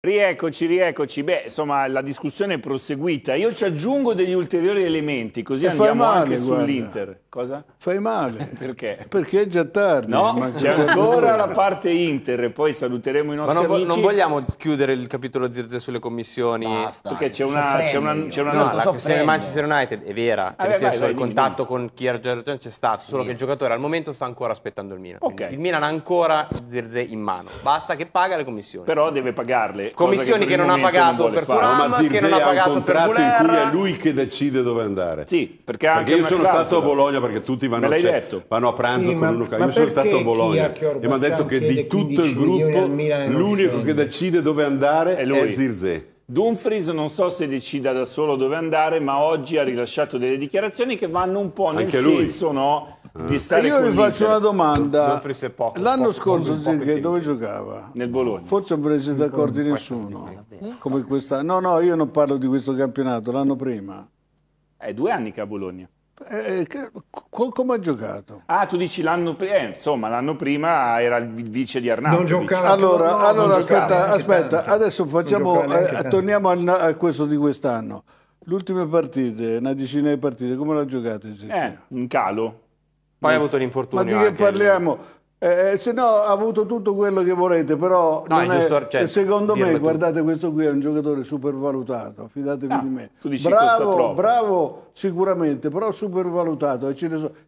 Rieccoci, rieccoci. Beh, insomma, la discussione è proseguita. Io ci aggiungo degli ulteriori elementi, così e andiamo male, anche sull'Inter. Cosa? Fai male. Perché? Perché è già tardi. No, c'è ancora la parte Inter e poi saluteremo i nostri Ma non, amici. non vogliamo chiudere il capitolo Zirze sulle commissioni? Basta, perché c'è una... C'è una, c'è una no, no, la questione Manchester United è vera. Ah, cioè, nel senso, vai, il contatto dimmi. con Kier Giorgian c'è stato, solo che il giocatore al momento sta ancora aspettando il Milan. Okay. Il Milan ha ancora Zirze in mano. Basta che paga le commissioni. Però deve pagarle Commissioni che, che non ha pagato per Turam, che non ha pagato per Guler. in cui è lui che decide dove andare. Sì, perché anche perché io sono stato a Bologna perché tutti vanno, vanno a pranzo sì, con Luca. Io sono stato a Bologna e mi ha detto che di tutto il gruppo l'unico che decide dove andare è, è Zirze. Dumfries non so se decida da solo dove andare, ma oggi ha rilasciato delle dichiarazioni che vanno un po' nel senso, no? di eh. stare Io vi faccio una domanda. L'anno scorso Zirche dove giocava? Nel Bologna. Forse non ve ne siete accorti nessuno. Eh? Come quest'anno. No, no, io non parlo di questo campionato, l'anno prima. È due anni che a Bologna. Eh, eh come ha giocato? Ah, tu dici l'anno prima, eh, insomma, l'anno prima era il vice di Arnaldo. Non giocava. Allora, no, allora non aspetta, giocava aspetta, adesso facciamo, eh, torniamo a, a, questo di quest'anno. L'ultime partite, una decina di partite, come la giocate? Eh, un calo. Poi ha avuto l'infortunio. Ma di che parliamo? Eh, eh, se no ha avuto tutto quello che volete, però no, è giusto, cioè, secondo me, tu. guardate, questo qui è un giocatore supervalutato, fidatevi ah, di me. Tu dici bravo, bravo sicuramente, però supervalutato.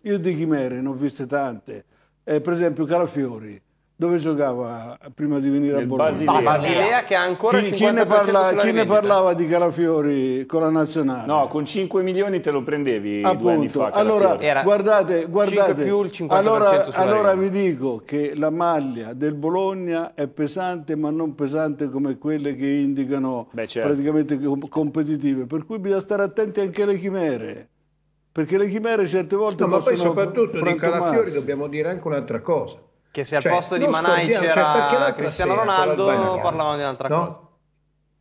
Io di chimere ne ho viste tante, eh, per esempio Calafiori dove giocava prima di venire Nel a Bologna? Basilea. Basilea che ha ancora chi, 50% chi ne, parla, chi ne parlava di Calafiori con la nazionale? No, con 5 milioni te lo prendevi Appunto. due anni fa. Calafiori. Allora, guardate, guardate allora, allora vi dico che la maglia del Bologna è pesante, ma non pesante come quelle che indicano Beh, certo. praticamente competitive. Per cui bisogna stare attenti anche alle chimere perché le chimere certe volte no, ma poi soprattutto di Calafiori dobbiamo dire anche un'altra cosa che se al cioè, posto di Manai c'era cioè Cristiano Ronaldo parlavamo di un'altra no? cosa.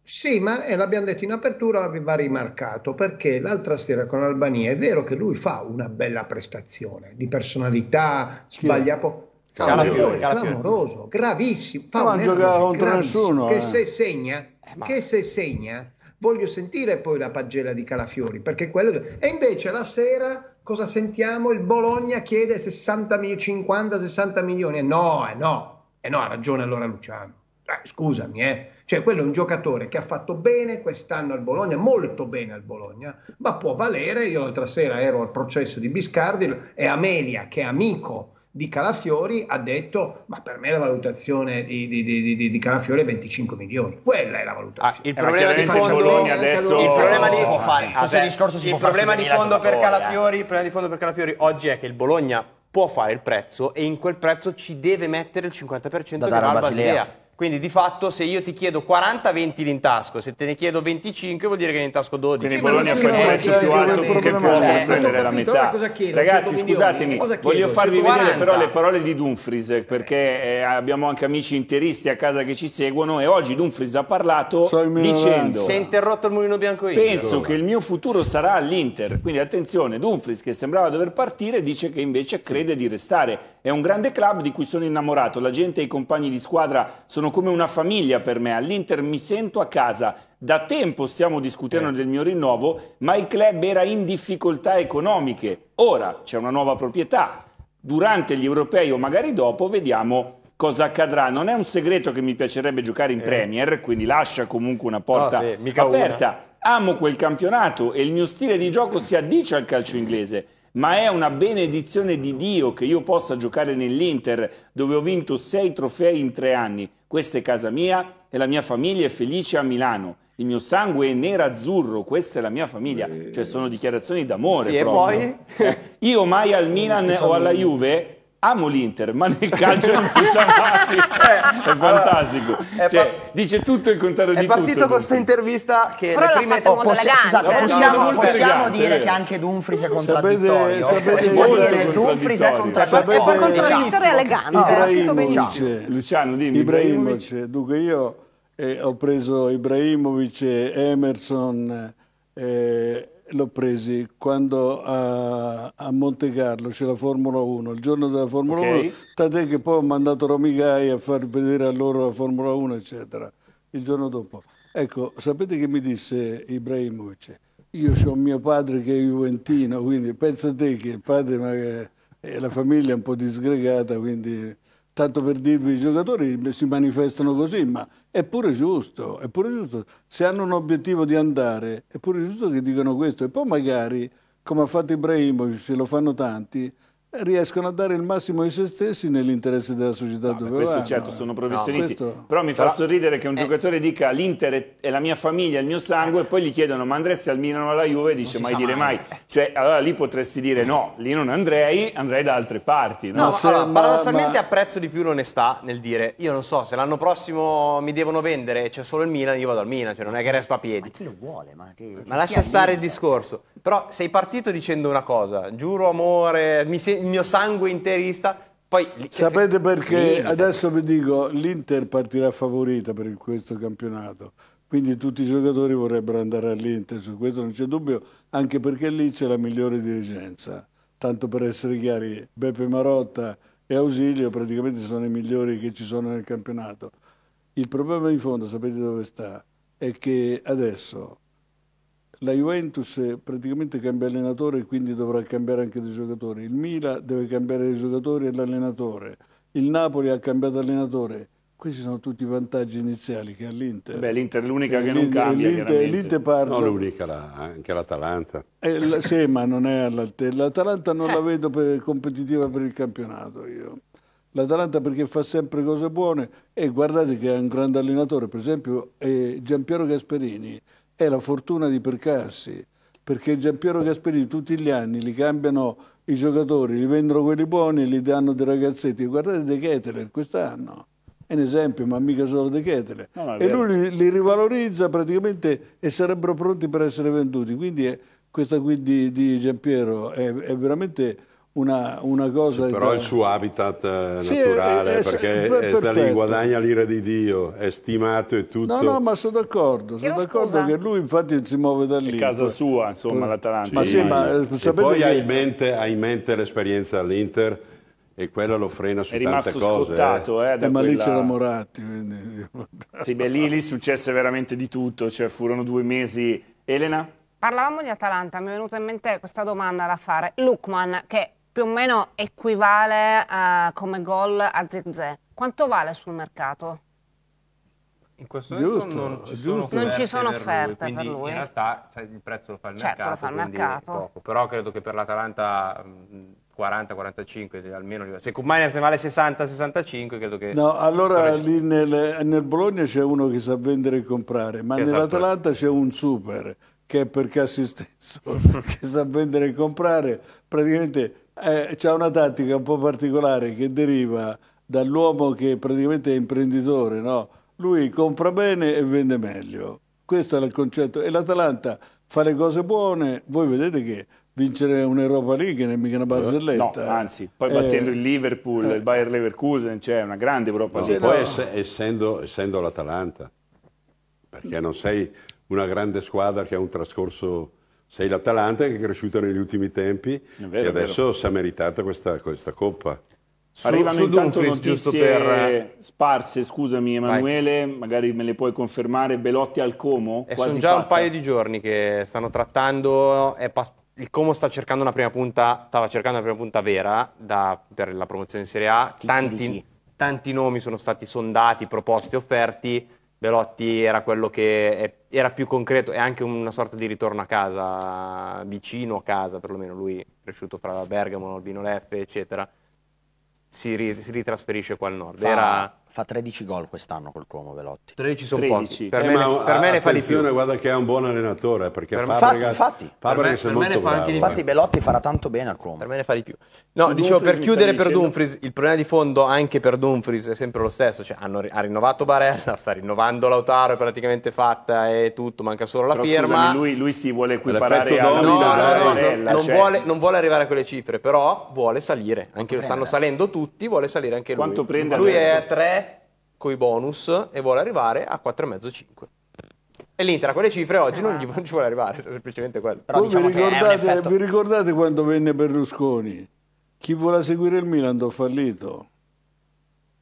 Sì, ma eh, l'abbiamo detto in apertura, va rimarcato, perché l'altra sera con Albania è vero che lui fa una bella prestazione di personalità, sbaglia poco. Calafiore, clamoroso, gravissimo. Fa non giocava contro nessuno. Che eh. se segna, eh, ma... che se segna, voglio sentire poi la pagella di Calafiori, perché quello... E invece la sera cosa sentiamo? Il Bologna chiede 50-60 milioni. No, eh no, e no, ha ragione allora Luciano. Eh, scusami, eh. Cioè, quello è un giocatore che ha fatto bene quest'anno al Bologna, molto bene al Bologna, ma può valere. Io l'altra sera ero al processo di Biscardi e Amelia, che è amico di Calafiori ha detto ma per me la valutazione di, di, di, di Calafiori è 25 milioni quella è la valutazione ah, il eh, problema di fondo Bologna adesso il problema di, si può fare. questo discorso si il può problema fare di fondo per Calafiori il problema di fondo per Calafiori oggi è che il Bologna può fare il prezzo e in quel prezzo ci deve mettere il 50% da della Basilea. Basilea quindi di fatto se io ti chiedo 40, 20 li intasco, se te ne chiedo 25 vuol dire che ne intasco 12. Quindi sì, Bologna fa il prezzo cioè, più alto che può per prendere la metà. Cioè, Ragazzi scusatemi, voglio cioè, farvi vedere però le parole di Dumfries eh, perché eh, abbiamo anche amici interisti a casa che ci seguono e oggi Dumfries ha parlato dicendo... Si è interrotto il mulino bianco io. Penso che il mio futuro sarà all'Inter, quindi attenzione, Dumfries che sembrava dover partire dice che invece crede di restare. È un grande club di cui sono innamorato, la gente e i compagni di squadra sono sono come una famiglia per me, all'Inter mi sento a casa. Da tempo stiamo discutendo eh. del mio rinnovo, ma il club era in difficoltà economiche. Ora c'è una nuova proprietà. Durante gli europei o magari dopo vediamo cosa accadrà. Non è un segreto che mi piacerebbe giocare in eh. Premier, quindi lascia comunque una porta no, ah, sì, aperta. Una. Amo quel campionato e il mio stile di gioco si addice al calcio inglese ma è una benedizione di Dio che io possa giocare nell'Inter dove ho vinto sei trofei in tre anni. Questa è casa mia e la mia famiglia è felice a Milano. Il mio sangue è nero-azzurro, questa è la mia famiglia. Cioè sono dichiarazioni d'amore. Sì, e poi? Eh, io mai al Milan o alla diciamo- Juve amo l'Inter, ma nel calcio non si sa mai. cioè, è fantastico. Allora, è cioè, dice tutto il contrario di tutto. È partito con questa intervista che Però le prime oh, possi- esatto, eh? possiamo, possiamo elegante, dire vero. che anche Dumfries è contraddittorio. Sapete, sapete, si può dire Dumfries è contraddittorio. Sapete, è contraddittorio elegante. No, Ibrahimovic. Luciano, dimmi. Ibrahimovic. Dunque io eh, ho preso Ibrahimovic, Emerson, eh, l'ho presi quando a, a Monte Carlo c'è la Formula 1, il giorno della Formula okay. 1, tant'è che poi ho mandato Romigai a far vedere a loro la Formula 1, eccetera, il giorno dopo. Ecco, sapete che mi disse Ibrahimovic? Io ho mio padre che è juventino, quindi pensa te che il padre, ma, la famiglia è un po' disgregata, quindi tanto per dirvi, i giocatori si manifestano così, ma è pure giusto, è pure giusto. Se hanno un obiettivo di andare, è pure giusto che dicano questo. E poi magari, come ha fatto Ibrahimovic, se lo fanno tanti, riescono a dare il massimo di se stessi nell'interesse della società no, dove questo vanno. certo sono professionisti no, questo... però mi fa però... sorridere che un eh. giocatore dica l'Inter è la mia famiglia, il mio sangue e poi gli chiedono ma andresti al Milano o alla Juve e dice mai dire mai. mai cioè allora lì potresti dire no, lì non andrei andrei da altre parti no, no se, allora, ma, paradossalmente ma... apprezzo di più l'onestà nel dire io non so se l'anno prossimo mi devono vendere e c'è solo il Milan io vado al Milan cioè non è che resto a piedi ma chi lo vuole? ma, che... ma lascia stare il discorso però sei partito dicendo una cosa, giuro amore, il mio sangue interista, poi... Sapete perché? Adesso vi dico, l'Inter partirà favorita per questo campionato, quindi tutti i giocatori vorrebbero andare all'Inter, su questo non c'è dubbio, anche perché lì c'è la migliore dirigenza. Tanto per essere chiari, Beppe Marotta e Ausilio praticamente sono i migliori che ci sono nel campionato. Il problema di fondo, sapete dove sta? È che adesso la Juventus praticamente cambia allenatore e quindi dovrà cambiare anche dei giocatori. Il Mila deve cambiare i giocatori e l'allenatore. Il Napoli ha cambiato allenatore. Questi sono tutti i vantaggi iniziali che ha l'Inter. Beh, l'Inter è l'unica che eh, non eh, cambia. L'Inter parla. No, l'unica, la, anche l'Atalanta. Eh, la, sì, ma non è all'altezza. L'Atalanta non la vedo per, competitiva per il campionato io. L'Atalanta perché fa sempre cose buone e guardate che è un grande allenatore, per esempio è Giampiero Gasperini è la fortuna di Percassi, perché Giampiero Gasperini tutti gli anni li cambiano i giocatori, li vendono quelli buoni e li danno dei ragazzetti. Guardate De Keteler quest'anno, è un esempio, ma mica solo De Keteler. e lui li, li, rivalorizza praticamente e sarebbero pronti per essere venduti. Quindi è, questa qui di, di Giampiero è, è veramente una, una cosa... Però da... il suo habitat eh, sì, naturale, eh, eh, è, è, perché è, è da lì, guadagna l'ira di Dio, è stimato e tutto. No, no, ma sono d'accordo, sono d'accordo che lui infatti si muove da lì. È casa sua, insomma, l'Atalanta. Sì, ma sì, ma, poi che... hai, in mente, mente l'esperienza all'Inter e quella lo frena su tante cose. Scottato, eh. Eh, ma quella... lì c'era Moratti. Quindi... Sì, beh, lì, lì successe veramente di tutto, cioè furono due mesi. Elena? Parlavamo di Atalanta, mi è venuta in mente questa domanda da fare. Lukman, che più o meno equivale a, eh, come gol a Zirze. Quanto vale sul mercato? In questo giusto, momento non ci giusto. sono offerte, ci sono offerte per lui, per lui. in realtà cioè, il prezzo lo fa il certo, mercato, lo fa il mercato. Poco. però credo che per l'Atalanta 40-45 mm, eh, almeno se Kumainen ne vale 60-65 credo che no allora lì nel, nel Bologna c'è uno che sa vendere e comprare ma esatto. nell'Atalanta c'è un super che è per cassi stesso che sa vendere e comprare praticamente eh, c'è una tattica un po' particolare che deriva dall'uomo che praticamente è imprenditore, no? Lui compra bene e vende meglio. Questo è il concetto. E l'Atalanta fa le cose buone, voi vedete che vincere un'Europa League non è mica una barzelletta. No, eh. anzi, poi eh, battendo il Liverpool, eh, il Bayer Leverkusen, c'è cioè una grande Europa League. No, poi no. essendo, essendo l'Atalanta, perché non sei una grande squadra che ha un trascorso sei l'Atalanta che è cresciuta negli ultimi tempi vero, e adesso si è meritata questa, questa coppa. Su, Arrivano su intanto Dumfries, notizie per... Eh, sparse, scusami Emanuele, Vai. magari me le puoi confermare, Belotti al Como? E sono già fatta. un paio di giorni che stanno trattando, il Como sta cercando una prima punta, stava cercando una prima punta vera da, per la promozione in Serie A, tanti, tanti nomi sono stati sondati, proposti, offerti, Belotti era quello che era più concreto e anche una sorta di ritorno a casa, vicino a casa perlomeno, lui cresciuto fra Bergamo, Albino Leffe, eccetera, si, ri, si ritrasferisce qua al nord. Fa, era fa 13 gol quest'anno col Como Velotti. 13 sono 13. pochi. Per, eh, me, ma, ne, per me ne fa di più. guarda che è un buon allenatore, perché per Fabregas, infatti, Fabregas per me, per me fa anche di Infatti Velotti farà tanto bene al Como. Per me ne fa di più. No, Su dicevo, Dumfries per chiudere per dicendo... Dumfries, il problema di fondo anche per Dumfries è sempre lo stesso, cioè hanno, ha rinnovato Barella, sta rinnovando Lautaro, è praticamente fatta e tutto, manca solo la Però firma. Scusami, lui, lui, si vuole equiparare a alla... Cioè. non, vuole, arrivare a quelle cifre, però vuole salire. Anche stanno salendo tutti, vuole salire anche lui. Quanto prende Lui è a 3 coi bonus e vuole arrivare a 4,5-5. E l'Inter a quelle cifre eh, oggi non, gli, non ci vuole arrivare, semplicemente quello. Però diciamo vi, ricordate, vi ricordate quando venne Berlusconi? Chi vuole seguire il Milan do fallito.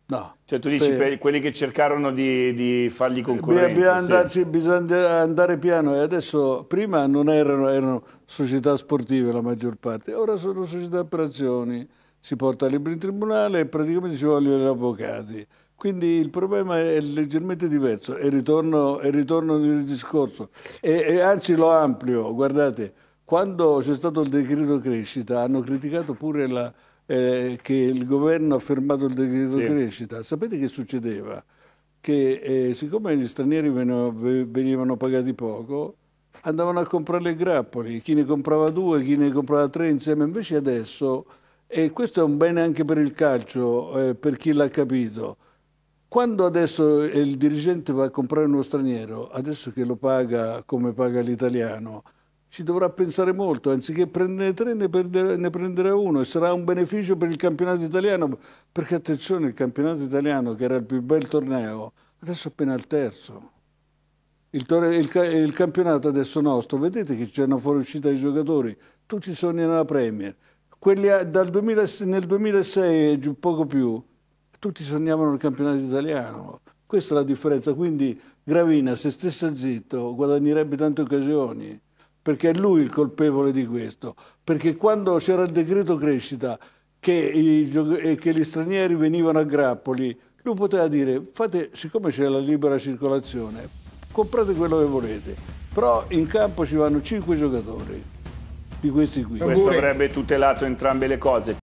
No. Cioè tu dici per... quelli che cercarono di, di fargli concorrenza. Bisogna, andarci, bisogna andare piano e adesso prima non erano, erano, società sportive la maggior parte, ora sono società per azioni, si porta libri in tribunale e praticamente ci vogliono gli avvocati. Quindi il problema è leggermente diverso e ritorno, e ritorno nel discorso. E, e anzi lo amplio, guardate, quando c'è stato il decreto crescita hanno criticato pure la, eh, che il governo ha fermato il decreto sì. crescita. Sapete che succedeva? Che eh, siccome gli stranieri venivano, venivano pagati poco, andavano a comprare le grappoli, chi ne comprava due, chi ne comprava tre insieme, invece adesso, e questo è un bene anche per il calcio, eh, per chi l'ha capito, quando adesso il dirigente va a comprare uno straniero, adesso che lo paga come paga l'italiano, ci dovrà pensare molto, anziché prendere tre ne prenderà, ne prenderà, uno e sarà un beneficio per il campionato italiano, perché attenzione il campionato italiano che era il più bel torneo, adesso è appena al terzo. Il, il, il campionato adesso nostro, vedete che c'è una fuoriuscita dei giocatori, tutti sono nella Premier, Quelli, dal 2000, nel 2006 e poco più tutti sognavano il campionato italiano. Questa è la differenza, quindi Gravina se stesse zitto guadagnerebbe tante occasioni, perché è lui il colpevole di questo, perché quando c'era il decreto crescita che, i, che gli stranieri venivano a grappoli, lui poteva dire, fate, siccome c'è la libera circolazione, comprate quello che volete, però in campo ci vanno cinque giocatori di questi qui. Questo avrebbe tutelato entrambe le cose.